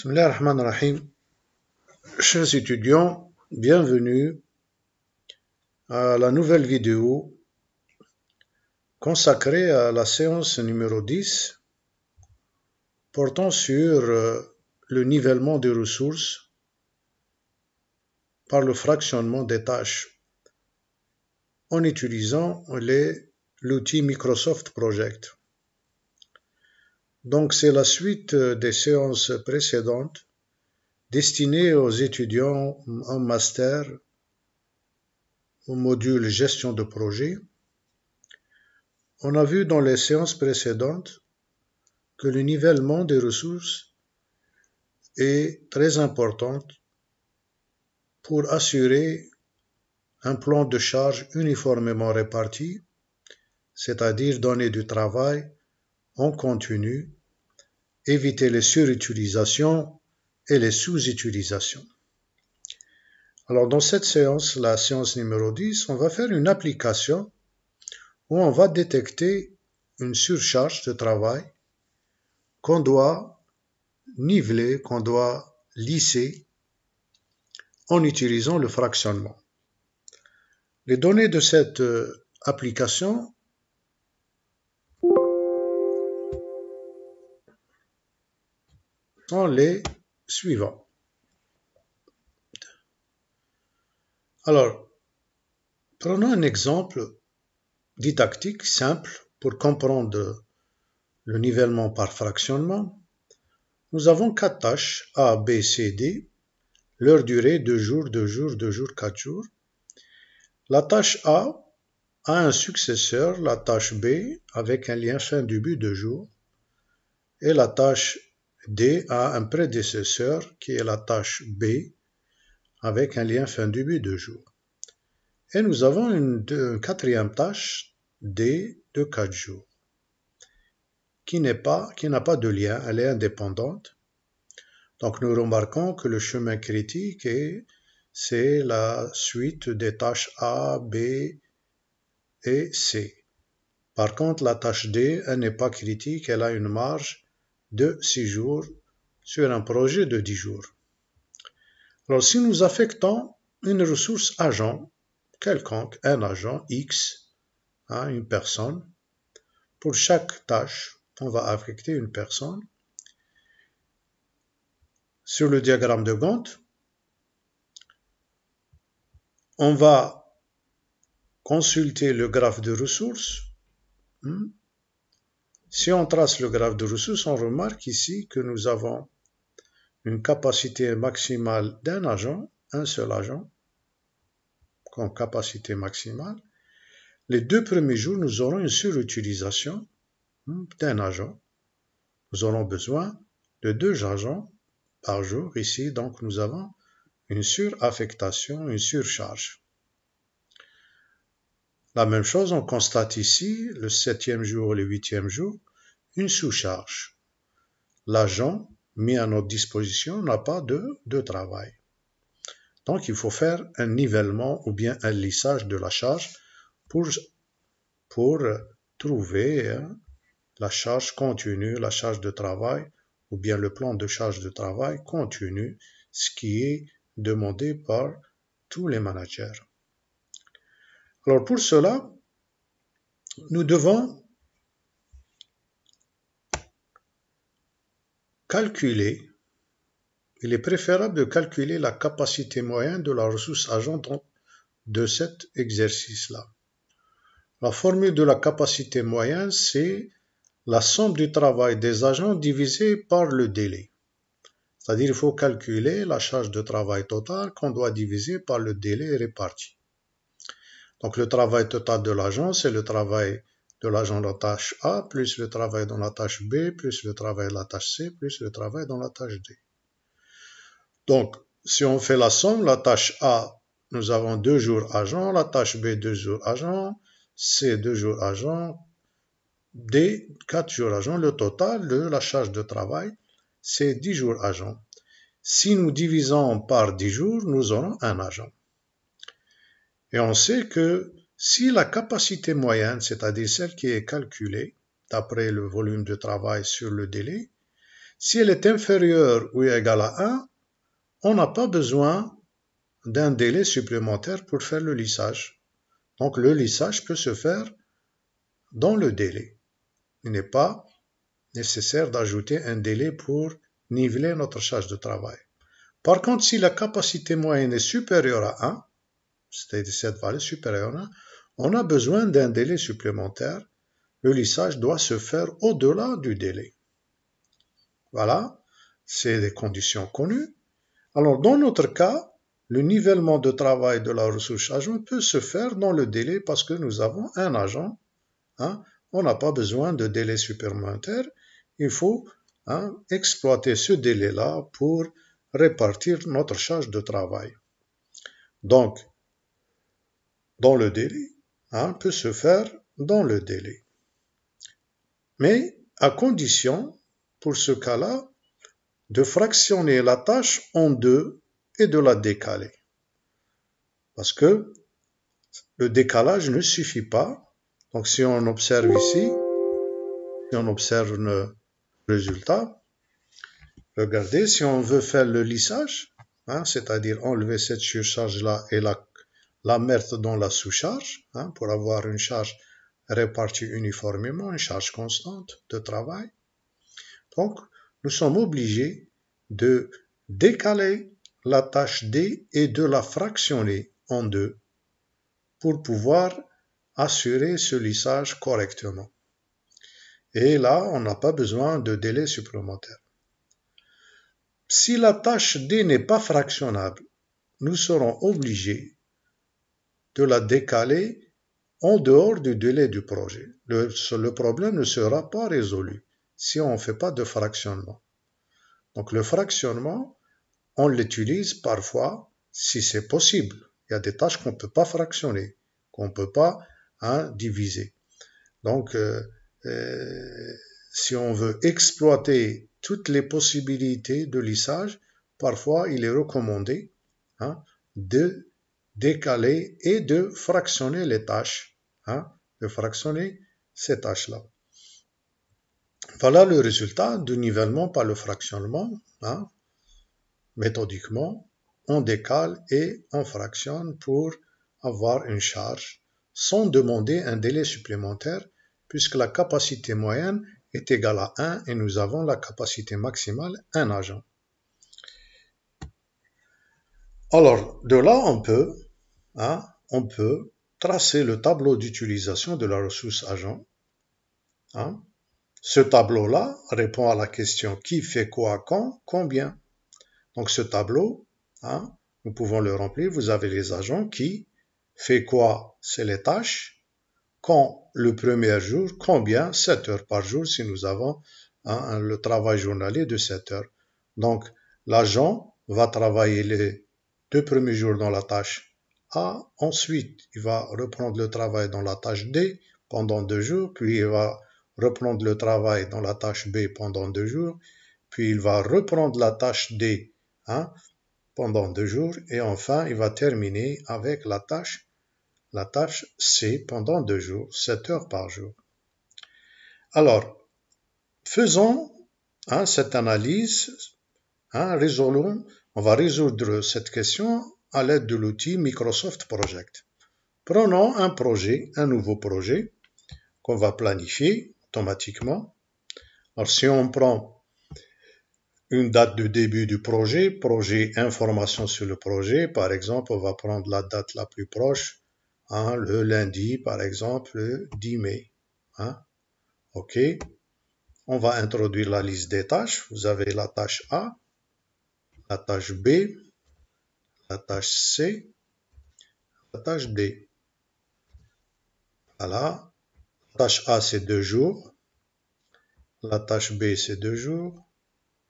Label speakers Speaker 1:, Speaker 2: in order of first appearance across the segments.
Speaker 1: Bismillah Chers étudiants, bienvenue à la nouvelle vidéo consacrée à la séance numéro 10 portant sur euh, le nivellement des ressources par le fractionnement des tâches en utilisant l'outil Microsoft Project. Donc c'est la suite euh, des séances précédentes destinées aux étudiants en master au module gestion de projet. On a vu dans les séances précédentes que le nivellement des ressources est très important pour assurer un plan de charge uniformément réparti, c'est-à-dire donner du travail en continu éviter les surutilisations et les sous-utilisations. Alors dans cette séance, la séance numéro 10, on va faire une application où on va détecter une surcharge de travail qu'on doit niveler, qu'on doit lisser en utilisant le fractionnement. Les données de cette euh, application les suivants. Alors, prenons un exemple didactique simple pour comprendre le nivellement par fractionnement. Nous avons quatre tâches A, B, C, D, leur durée 2 jours, deux jours, deux jours, quatre jours. La tâche A a un successeur, la tâche B, avec un lien fin du but, deux jours, et la tâche D a un prédécesseur qui est la tâche B avec un lien fin du but de jour. Et nous avons une, quatrième tâche D de 4 jours qui n'a pas de lien, elle est indépendante. Donc nous remarquons que le chemin critique est, c'est la suite des tâches A, B et C. Par contre, la tâche D, elle n'est pas critique, elle a une marge de 6 jours sur un projet de 10 jours. Alors si nous affectons une ressource agent quelconque, un agent X, hein, une personne, pour chaque tâche, on va affecter une personne. Sur le diagramme de Gantt, on va consulter le graphe de ressources. Hein, si on trace le graphe de ressources, on remarque ici que nous avons une capacité maximale d'un agent, un seul agent, comme capacité maximale. Les deux premiers jours, nous aurons une surutilisation hmm, d'un agent. Nous aurons besoin de deux agents par jour. Ici, donc, nous avons une suraffectation, une surcharge. La même chose, on constate ici, le septième jour et le huitième jour, une sous-charge. L'agent mis à notre disposition n'a pas de, de travail. Donc, il faut faire un nivellement ou bien un lissage de la charge pour, pour trouver hein, la charge continue, la charge de travail ou bien le plan de charge de travail continue, ce qui est demandé par tous les managers. Alors pour cela, nous devons calculer, il est préférable de calculer la capacité moyenne de la ressource agent de cet exercice-là. La formule de la capacité moyenne, c'est la somme du travail des agents divisée par le délai. C'est-à-dire qu'il faut calculer la charge de travail totale qu'on doit diviser par le délai réparti. Donc le travail total de l'agent, c'est le travail de l'agent de la tâche A, plus le travail dans la tâche B, plus le travail de la tâche C, plus le travail dans la tâche D. Donc, si on fait la somme, la tâche A, nous avons deux jours agent, la tâche B, deux jours agent, C, deux jours agent, D, quatre jours agent. Le total de la charge de travail, c'est dix jours agent. Si nous divisons par dix jours, nous aurons un agent. Et on sait que si la capacité moyenne, c'est-à-dire celle qui est calculée d'après le volume de travail sur le délai, si elle est inférieure ou égale à 1, on n'a pas besoin d'un délai supplémentaire pour faire le lissage. Donc le lissage peut se faire dans le délai. Il n'est pas nécessaire d'ajouter un délai pour niveler notre charge de travail. Par contre, si la capacité moyenne est supérieure à 1, cest cette valeur supérieure, on a besoin d'un délai supplémentaire. Le lissage doit se faire au-delà du délai. Voilà, c'est des conditions connues. Alors, dans notre cas, le nivellement de travail de la ressource agent peut se faire dans le délai parce que nous avons un agent. Hein. on n'a pas besoin de délai supplémentaire. Il faut hein, exploiter ce délai-là pour répartir notre charge de travail. Donc, dans le délai, hein, peut se faire dans le délai. Mais à condition, pour ce cas-là, de fractionner la tâche en deux et de la décaler. Parce que le décalage ne suffit pas. Donc si on observe ici, si on observe le résultat, regardez, si on veut faire le lissage, hein, c'est-à-dire enlever cette surcharge-là et la la mettre dans la sous-charge, hein, pour avoir une charge répartie uniformément, une charge constante de travail. Donc, nous sommes obligés de décaler la tâche D et de la fractionner en deux pour pouvoir assurer ce lissage correctement. Et là, on n'a pas besoin de délai supplémentaire. Si la tâche D n'est pas fractionnable, nous serons obligés de la décaler en dehors du délai du projet. Le, problème ne sera pas résolu si on ne fait pas de fractionnement. Donc le fractionnement, on l'utilise parfois si c'est possible. Il y a des tâches qu'on ne peut pas fractionner, qu'on ne peut pas hein, diviser. Donc, euh, euh, si on veut exploiter toutes les possibilités de lissage, parfois il est recommandé hein, de décaler et de fractionner les tâches, hein, de fractionner ces tâches-là. Voilà le résultat du nivellement par le fractionnement. Hein. Méthodiquement, on décale et on fractionne pour avoir une charge sans demander un délai supplémentaire puisque la capacité moyenne est égale à 1 et nous avons la capacité maximale 1 agent. Alors, de là, on peut Hein, on peut tracer le tableau d'utilisation de la ressource agent. Hein. Ce tableau-là répond à la question qui fait quoi, quand, combien. Donc ce tableau, hein, nous pouvons le remplir. Vous avez les agents qui fait quoi, c'est les tâches. Quand le premier jour, combien 7 heures par jour si nous avons le travail journalier de 7 heures. Donc l'agent va travailler les deux premiers jours dans la tâche a. Ensuite, il va reprendre le travail dans la tâche D pendant deux jours, puis il va reprendre le travail dans la tâche B pendant deux jours, puis il va reprendre la tâche D hein, pendant deux jours, et enfin, il va terminer avec la tâche, la tâche C pendant deux jours, sept heures par jour. Alors, faisons hein, cette analyse, hein, résolons, on va résoudre cette question à l'aide de l'outil Microsoft Project. Prenons un projet, un nouveau projet, qu'on va planifier automatiquement. Alors si on prend une date de début du projet, projet information sur le projet, par exemple, on va prendre la date la plus proche, hein, le lundi, par exemple, le 10 mai. Hein. OK. On va introduire la liste des tâches. Vous avez la tâche A, la tâche B, la tâche C, la tâche D. Voilà. La tâche A, c'est deux jours. La tâche B, c'est deux jours.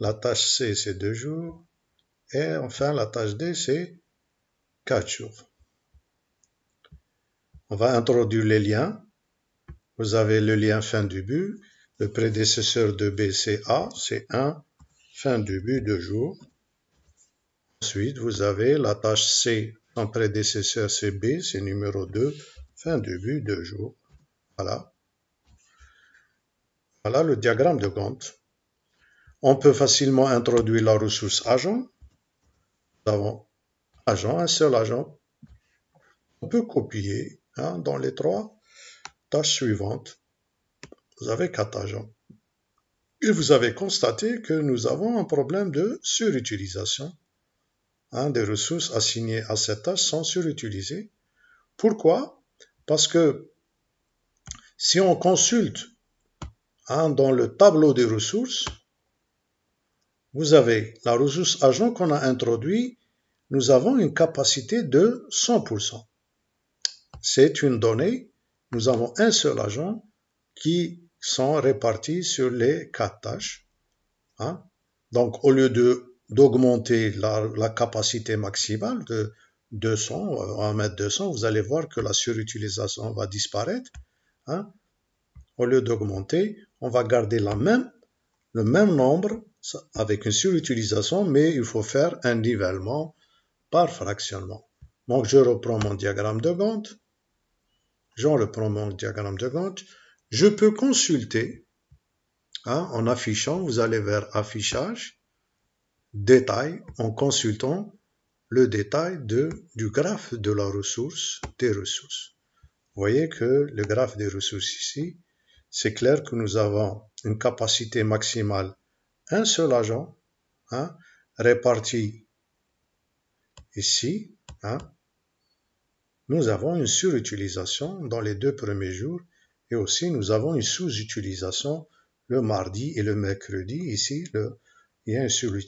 Speaker 1: La tâche C, c'est deux jours. Et enfin, la tâche D, c'est quatre jours. On va introduire les liens. Vous avez le lien fin du but. Le prédécesseur de B, c'est A, c'est 1. Fin du but, deux jours. Ensuite, vous avez la tâche C, son prédécesseur C B, c'est numéro 2, fin de vue, 2 jours. Voilà. Voilà le diagramme de Gantt. On peut facilement introduire la ressource agent. Nous avons agent, un seul agent. On peut copier hein, dans les trois tâches suivantes. Vous avez quatre agents. Et vous avez constaté que nous avons un problème de surutilisation. Hein, des ressources assignées à cette tâche sont surutilisées. Pourquoi Parce que si on consulte hein, dans le tableau des ressources, vous avez la ressource agent qu'on a introduit, nous avons une capacité de 100%. C'est une donnée, nous avons un seul agent qui sont répartis sur les quatre tâches. Hein. Donc, au lieu de d'augmenter la, capacité maximale de 200 1m200, euh, vous allez voir que la surutilisation va disparaître. Hein. Au lieu d'augmenter, on va garder la même, le même nombre avec une surutilisation, mais il faut faire un nivellement par fractionnement. Donc je reprends mon diagramme de Gantt. Je reprends mon diagramme de Gantt. Je peux consulter hein, en affichant, vous allez vers affichage, Détail en consultant le détail de, du graphe de la ressource, des ressources. voyez que le graphe des ressources ici, c'est clair que nous avons une capacité maximale, un seul agent, hein, réparti ici, hein, nous avons une surutilisation dans les deux premiers jours et aussi nous avons une sous-utilisation le mardi et le mercredi, ici le sur une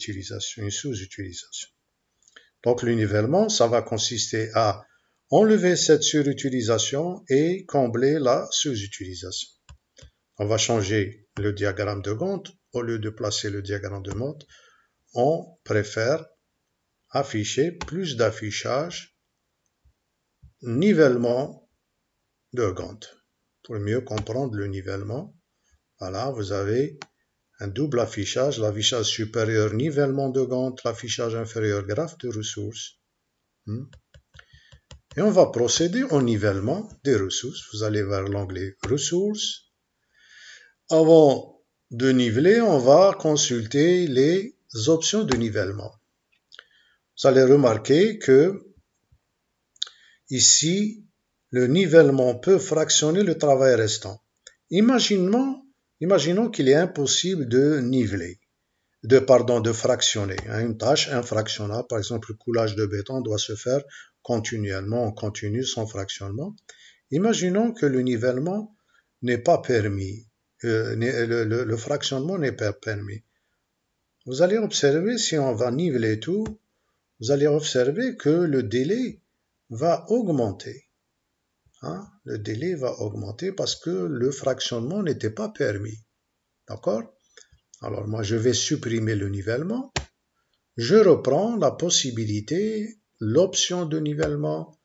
Speaker 1: une sous-utilisation. Donc le nivellement, ça va consister à enlever cette surutilisation et combler la sous-utilisation. On va changer le diagramme de Gantt. Au lieu de placer le diagramme de Gantt, on préfère afficher plus d'affichage, nivellement de Gantt. Pour mieux comprendre le nivellement, voilà, vous avez un double affichage, l'affichage supérieur nivellement de Gantt, l'affichage inférieur graphe de ressources. Hmm. Et on va procéder au nivellement des ressources. Vous allez vers l'onglet ressources. Avant de niveler, on va consulter les options de nivellement. Vous allez remarquer que ici, le nivellement peut fractionner le travail restant. Imaginons Imaginons qu'il est impossible de niveler, de, pardon, de fractionner. Hein, une tâche infractionnable, par exemple, le coulage de béton doit se faire continuellement, en continu, sans fractionnement. Imaginons que le nivellement n'est pas permis, euh, le fractionnement n'est pas permis. Vous allez observer, si on va niveler tout, vous allez observer que le délai va augmenter. Hein, le délai va augmenter parce que le fractionnement n'était pas permis. D'accord Alors moi, je vais supprimer le nivellement. Je reprends la possibilité, l'option de nivellement.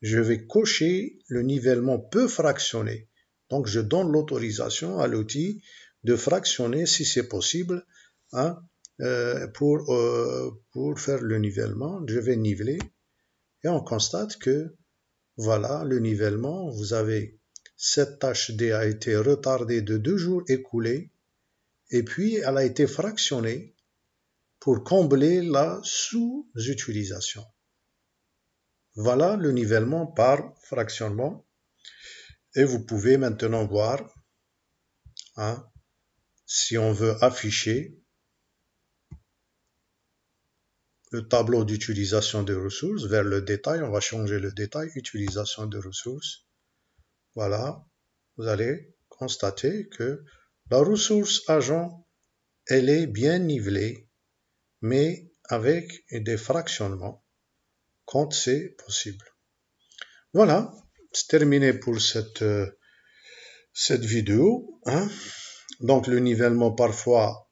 Speaker 1: Je vais cocher le nivellement peu fractionné. Donc, je donne l'autorisation à l'outil de fractionner si c'est possible hein, euh, pour, euh, pour faire le nivellement. Je vais niveler et on constate que voilà le nivellement. Vous avez cette tâche D a été retardée de deux jours écoulés et puis elle a été fractionnée pour combler la sous-utilisation. Voilà le nivellement par fractionnement. Et vous pouvez maintenant voir, hein, si on veut afficher le tableau d'utilisation des ressources vers le détail. On va changer le détail, utilisation des ressources. Voilà, vous allez constater que la ressource agent, elle est bien nivelée, mais avec des fractionnements quand c'est possible. Voilà, c'est terminé pour cette, euh, cette vidéo. Hein. Donc le nivellement parfois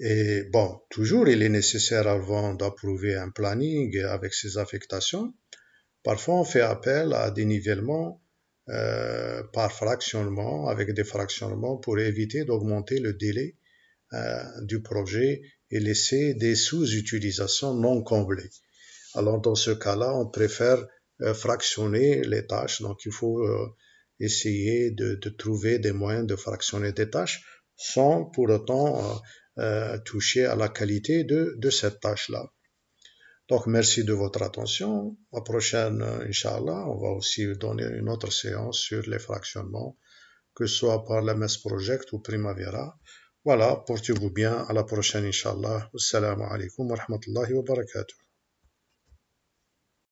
Speaker 1: et bon, toujours, il est nécessaire avant d'approuver un planning avec ses affectations. Parfois, on fait appel à des nivellements euh, par fractionnement, avec des fractionnements pour éviter d'augmenter le délai euh, du projet et laisser des sous-utilisations non comblées. Alors, dans ce cas-là, on préfère euh, fractionner les tâches. Donc, il faut essayer de, de, trouver des moyens de fractionner des tâches sans pour autant euh, toucher à la qualité de, cette tâche-là. Donc, merci de votre attention. La prochaine, euh, Inch'Allah, on va aussi donner une autre séance sur les fractionnements, que ce soit par messe Project ou Primavera. Voilà, portez-vous bien. À la prochaine, Inch'Allah. Assalamu alaikum wa rahmatullahi wa